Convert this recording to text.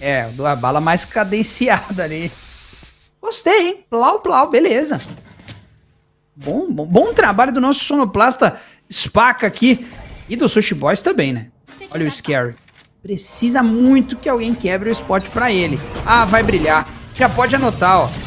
É, a bala mais cadenciada ali. Gostei, hein? Plau, plau, beleza. Bom, bom, bom trabalho do nosso sonoplasta Spaca aqui. E do Sushi Boys também, né? Olha o Scary. Precisa muito que alguém quebre o spot pra ele. Ah, vai brilhar. Já pode anotar, ó.